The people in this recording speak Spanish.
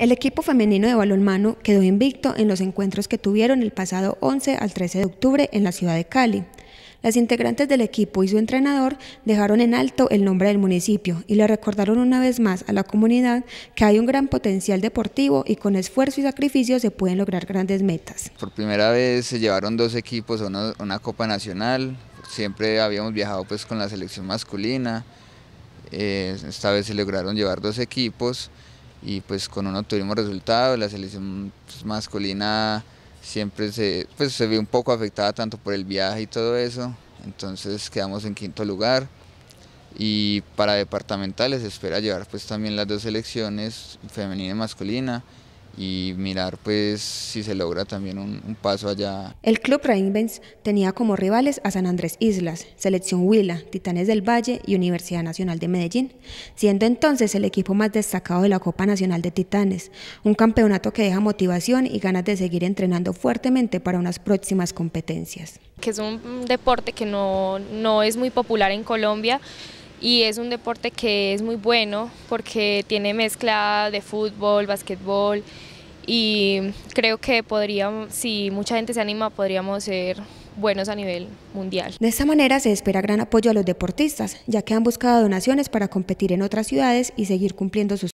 El equipo femenino de balonmano quedó invicto en los encuentros que tuvieron el pasado 11 al 13 de octubre en la ciudad de Cali. Las integrantes del equipo y su entrenador dejaron en alto el nombre del municipio y le recordaron una vez más a la comunidad que hay un gran potencial deportivo y con esfuerzo y sacrificio se pueden lograr grandes metas. Por primera vez se llevaron dos equipos a una, Copa Nacional, siempre habíamos viajado pues con la selección masculina, eh, esta vez se lograron llevar dos equipos y pues con uno tuvimos resultado la selección pues, masculina siempre se, pues, se vio un poco afectada tanto por el viaje y todo eso, entonces quedamos en quinto lugar y para departamentales espera llevar pues también las dos selecciones, femenina y masculina, y mirar pues si se logra también un, paso allá. El club Reinvents tenía como rivales a San Andrés Islas, Selección Huila, Titanes del Valle y Universidad Nacional de Medellín, siendo entonces el equipo más destacado de la Copa Nacional de Titanes, un campeonato que deja motivación y ganas de seguir entrenando fuertemente para unas próximas competencias. Que es un deporte que no, no es muy popular en Colombia, y es un deporte que es muy bueno porque tiene mezcla de fútbol, basquetbol y creo que podríamos, si mucha gente se anima, podríamos ser buenos a nivel mundial. De esta manera se espera gran apoyo a los deportistas, ya que han buscado donaciones para competir en otras ciudades y seguir cumpliendo sus